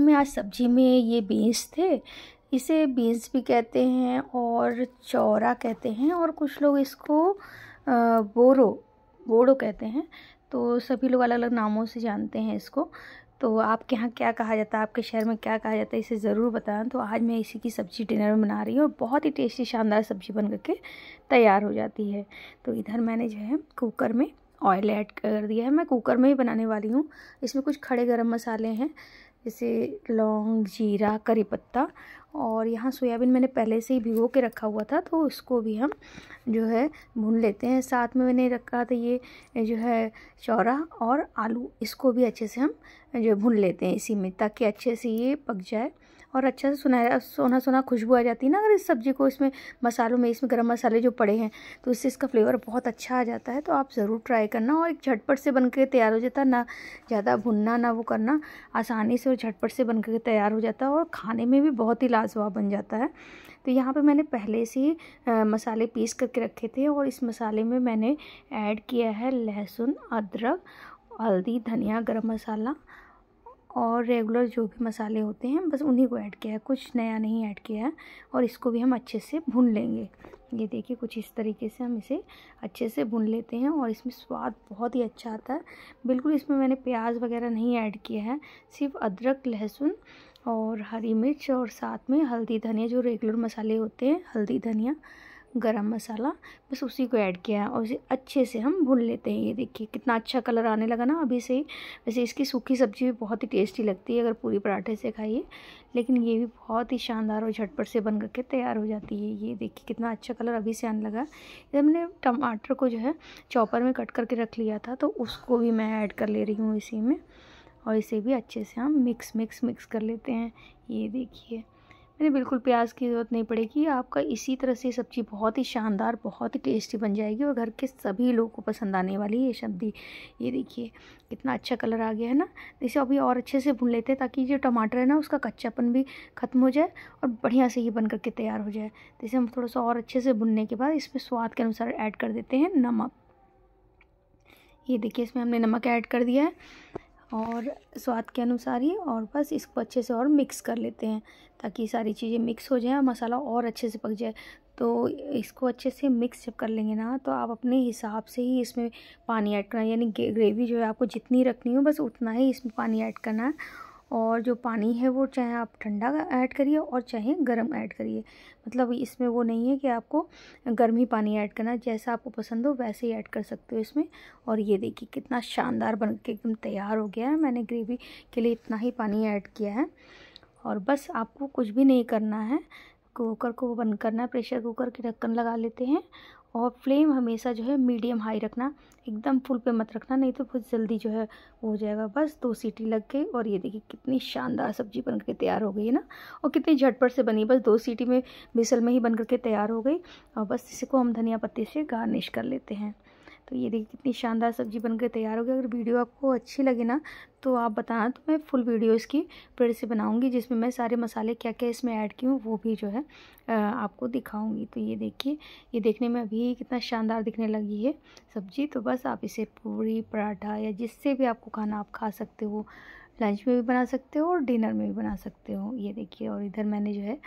में आज सब्जी में ये बीन्स थे इसे बीन्स भी कहते हैं और चौरा कहते हैं और कुछ लोग इसको बोरो बोरो कहते हैं तो सभी लोग अलग अलग नामों से जानते हैं इसको तो आपके यहाँ क्या कहा जाता है आपके शहर में क्या कहा जाता है इसे ज़रूर बताना तो आज मैं इसी की सब्ज़ी डिनर में बना रही हूँ और बहुत ही टेस्टी शानदार सब्ज़ी बन करके तैयार हो जाती है तो इधर मैंने जो है कुकर में ऑयल ऐड कर दिया है मैं कुकर में ही बनाने वाली हूँ इसमें कुछ खड़े गर्म मसाले हैं जैसे लौंग जीरा करी पत्ता और यहाँ सोयाबीन मैंने पहले से ही भिगो के रखा हुआ था तो उसको भी हम जो है भून लेते हैं साथ में मैंने रखा था ये जो है चौरा और आलू इसको भी अच्छे से हम जो भून लेते हैं इसी में ताकि अच्छे से ये पक जाए और अच्छा से सुनहरा सोना सोना खुशबू आ जाती है ना अगर इस सब्ज़ी को इसमें मसालों में इसमें गरम मसाले जो पड़े हैं तो इससे इसका फ्लेवर बहुत अच्छा आ जाता है तो आप ज़रूर ट्राई करना और एक झटपट से बन के तैयार हो जाता ना ज़्यादा भुनना ना वो करना आसानी से और झटपट से बन के तैयार हो जाता है और खाने में भी बहुत ही लाभ लाजवाब बन जाता है तो यहाँ पे मैंने पहले से ही मसाले पीस करके रखे थे और इस मसाले में मैंने ऐड किया है लहसुन अदरक हल्दी धनिया गरम मसाला और रेगुलर जो भी मसाले होते हैं बस उन्हीं को ऐड किया है कुछ नया नहीं ऐड किया है और इसको भी हम अच्छे से भून लेंगे ये देखिए कुछ इस तरीके से हम इसे अच्छे से भून लेते हैं और इसमें स्वाद बहुत ही अच्छा आता है बिल्कुल इसमें मैंने प्याज वगैरह नहीं ऐड किया है सिर्फ अदरक लहसुन और हरी मिर्च और साथ में हल्दी धनिया जो रेगुलर मसाले होते हैं हल्दी धनिया गरम मसाला बस उसी को ऐड किया है और उसे अच्छे से हम भून लेते हैं ये देखिए कितना अच्छा कलर आने लगा ना अभी से ही वैसे इसकी सूखी सब्ज़ी भी बहुत ही टेस्टी लगती है अगर पूरी पराठे से खाइए लेकिन ये भी बहुत ही शानदार और झटपट से बन करके तैयार हो जाती है ये देखिए कितना अच्छा कलर अभी से आने लगा इधर मैंने टमाटर को जो है चॉपर में कट करके रख लिया था तो उसको भी मैं ऐड कर ले रही हूँ इसी में और इसे भी अच्छे से हम मिक्स मिक्स मिक्स कर लेते हैं ये देखिए मैंने बिल्कुल प्याज की ज़रूरत नहीं पड़ेगी आपका इसी तरह से सब्ज़ी बहुत ही शानदार बहुत ही टेस्टी बन जाएगी और घर के सभी लोगों को पसंद आने वाली है ये सब्ज़ी ये देखिए कितना अच्छा कलर आ गया है ना इसे अभी और अच्छे से भून लेते हैं ताकि जो टमाटर है ना उसका कच्चापन भी ख़त्म हो जाए और बढ़िया से ये बन करके तैयार हो जाए तो इसे हम थोड़ा सा और अच्छे से भुनने के बाद इसमें स्वाद के अनुसार ऐड कर देते हैं नमक ये देखिए इसमें हमने नमक ऐड कर दिया है और स्वाद के अनुसार ही और बस इसको अच्छे से और मिक्स कर लेते हैं ताकि सारी चीज़ें मिक्स हो जाए मसाला और अच्छे से पक जाए तो इसको अच्छे से मिक्स जब कर लेंगे ना तो आप अपने हिसाब से ही इसमें पानी ऐड करना यानी ग्रेवी जो है आपको जितनी रखनी हो बस उतना ही इसमें पानी ऐड करना है और जो पानी है वो चाहे आप ठंडा ऐड करिए और चाहे गर्म ऐड करिए मतलब इसमें वो नहीं है कि आपको गर्म ही पानी ऐड करना जैसा आपको पसंद हो वैसे ही ऐड कर सकते हो इसमें और ये देखिए कितना शानदार बन के एकदम तैयार हो गया है मैंने ग्रेवी के लिए इतना ही पानी ऐड किया है और बस आपको कुछ भी नहीं करना है कुकर को बंद करना है प्रेशर कुकर की ढक्कन लगा लेते हैं और फ्लेम हमेशा जो है मीडियम हाई रखना एकदम फुल पे मत रखना नहीं तो बहुत जल्दी जो है हो जाएगा बस दो सीटी लग गई और ये देखिए कितनी शानदार सब्जी बन करके तैयार हो गई है ना और कितनी झटपट से बनी बस दो सीटी में बेसल में ही बन करके तैयार हो गई और बस इसी को हम धनिया पत्ते से गार्निश कर लेते हैं तो ये देखिए कितनी शानदार सब्जी बनकर तैयार हो गई अगर वीडियो आपको अच्छी लगे ना तो आप बताना तो मैं फुल वीडियो इसकी फिर से बनाऊंगी जिसमें मैं सारे मसाले क्या क्या इसमें ऐड की हूँ वो भी जो है आपको दिखाऊंगी तो ये देखिए ये देखने में अभी कितना शानदार दिखने लगी है सब्जी तो बस आप इसे पूरी पराठा या जिससे भी आपको खाना आप खा सकते हो लंच में भी बना सकते हो और डिनर में भी बना सकते हो ये देखिए और इधर मैंने जो है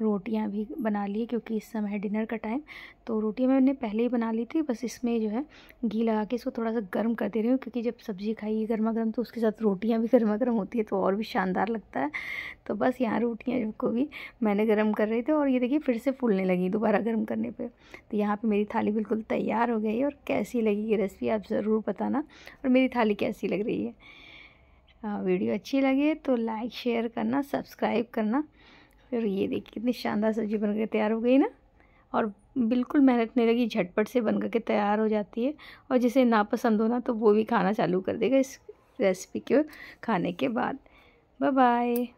रोटियां भी बना ली क्योंकि इस समय है डिनर का टाइम तो रोटियां मैंने पहले ही बना ली थी बस इसमें जो है घी लगा के इसको थोड़ा सा गर्म कर दे रही हूँ क्योंकि जब सब्ज़ी खाइए गर्मा गर्म तो उसके साथ रोटियां भी गर्मा गर्म होती है तो और भी शानदार लगता है तो बस यहाँ रोटियाँ को भी मैंने गर्म कर रही थी और ये देखिए फिर से फूलने लगी दोबारा गर्म करने पर तो यहाँ पर मेरी थाली बिल्कुल तैयार हो गई और कैसी लगी ये रेसिपी आप ज़रूर बताना और मेरी थाली कैसी लग रही है हाँ, वीडियो अच्छी लगे तो लाइक शेयर करना सब्सक्राइब करना फिर ये देखिए कितनी शानदार सब्ज़ी बन तैयार हो गई ना और बिल्कुल मेहनत नहीं लगी झटपट से बन के तैयार हो जाती है और जिसे नापसंद हो ना तो वो भी खाना चालू कर देगा इस रेसिपी के खाने के बाद बाय बाय